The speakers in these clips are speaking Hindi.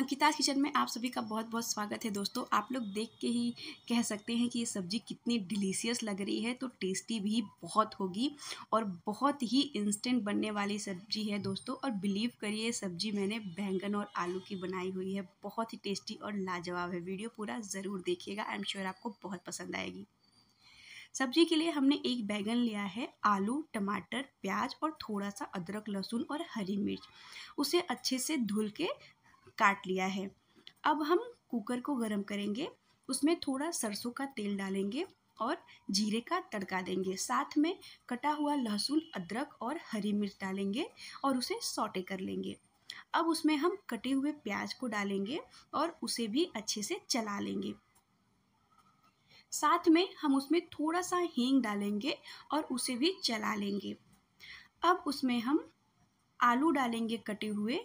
अंकिताज किचन में आप सभी का बहुत बहुत स्वागत है दोस्तों आप लोग देख के ही कह सकते हैं कि ये सब्ज़ी कितनी डिलीशियस लग रही है तो टेस्टी भी बहुत होगी और बहुत ही इंस्टेंट बनने वाली सब्ज़ी है दोस्तों और बिलीव करिए सब्ज़ी मैंने बैंगन और आलू की बनाई हुई है बहुत ही टेस्टी और लाजवाब है वीडियो पूरा ज़रूर देखिएगा आई एम श्योर आपको बहुत पसंद आएगी सब्जी के लिए हमने एक बैगन लिया है आलू टमाटर प्याज और थोड़ा सा अदरक लहसुन और हरी मिर्च उसे अच्छे से धुल के काट लिया है अब हम कुकर को गर्म करेंगे उसमें थोड़ा सरसों का तेल डालेंगे और जीरे का तड़का देंगे साथ में कटा हुआ लहसुन अदरक और हरी मिर्च डालेंगे और उसे सौटे कर लेंगे अब उसमें हम कटे हुए प्याज को डालेंगे और उसे भी अच्छे से चला लेंगे साथ में हम उसमें थोड़ा सा हींग डालेंगे और उसे भी चला लेंगे अब उसमें हम आलू डालेंगे कटे हुए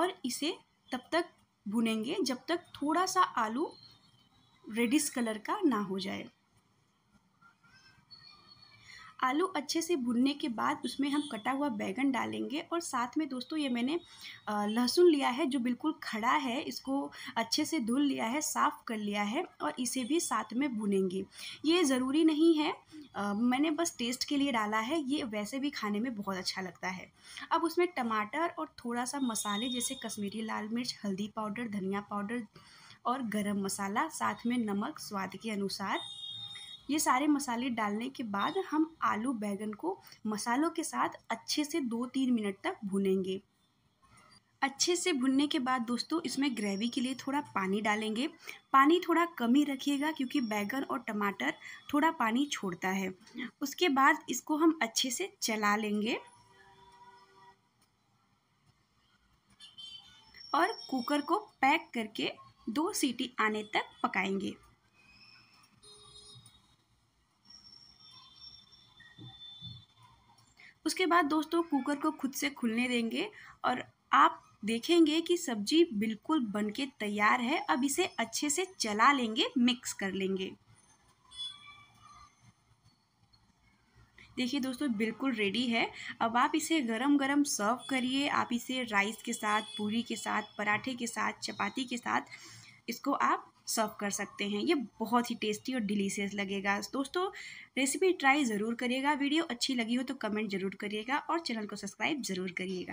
और इसे तब तक भुनेंगे जब तक थोड़ा सा आलू रेडिस कलर का ना हो जाए आलू अच्छे से भुनने के बाद उसमें हम कटा हुआ बैगन डालेंगे और साथ में दोस्तों ये मैंने लहसुन लिया है जो बिल्कुल खड़ा है इसको अच्छे से धुल लिया है साफ़ कर लिया है और इसे भी साथ में भुनेंगे ये ज़रूरी नहीं है आ, मैंने बस टेस्ट के लिए डाला है ये वैसे भी खाने में बहुत अच्छा लगता है अब उसमें टमाटर और थोड़ा सा मसाले जैसे कश्मीरी लाल मिर्च हल्दी पाउडर धनिया पाउडर और गरम मसाला साथ में नमक स्वाद के अनुसार ये सारे मसाले डालने के बाद हम आलू बैगन को मसालों के साथ अच्छे से दो तीन मिनट तक भुनेंगे अच्छे से भुनने के बाद दोस्तों इसमें ग्रेवी के लिए थोड़ा पानी डालेंगे पानी थोड़ा कम ही रखिएगा क्योंकि बैगन और टमाटर थोड़ा पानी छोड़ता है उसके बाद इसको हम अच्छे से चला लेंगे और कुकर को पैक करके दो सीटी आने तक पकाएंगे उसके बाद दोस्तों कुकर को खुद से खुलने देंगे और आप देखेंगे कि सब्जी बिल्कुल बनके तैयार है अब इसे अच्छे से चला लेंगे मिक्स कर लेंगे देखिए दोस्तों बिल्कुल रेडी है अब आप इसे गरम गरम सर्व करिए आप इसे राइस के साथ पूरी के साथ पराठे के साथ चपाती के साथ इसको आप सर्व कर सकते हैं ये बहुत ही टेस्टी और डिलीशियस लगेगा दोस्तों रेसिपी ट्राई ज़रूर करिएगा वीडियो अच्छी लगी हो तो कमेंट ज़रूर करिएगा और चैनल को सब्सक्राइब ज़रूर करिएगा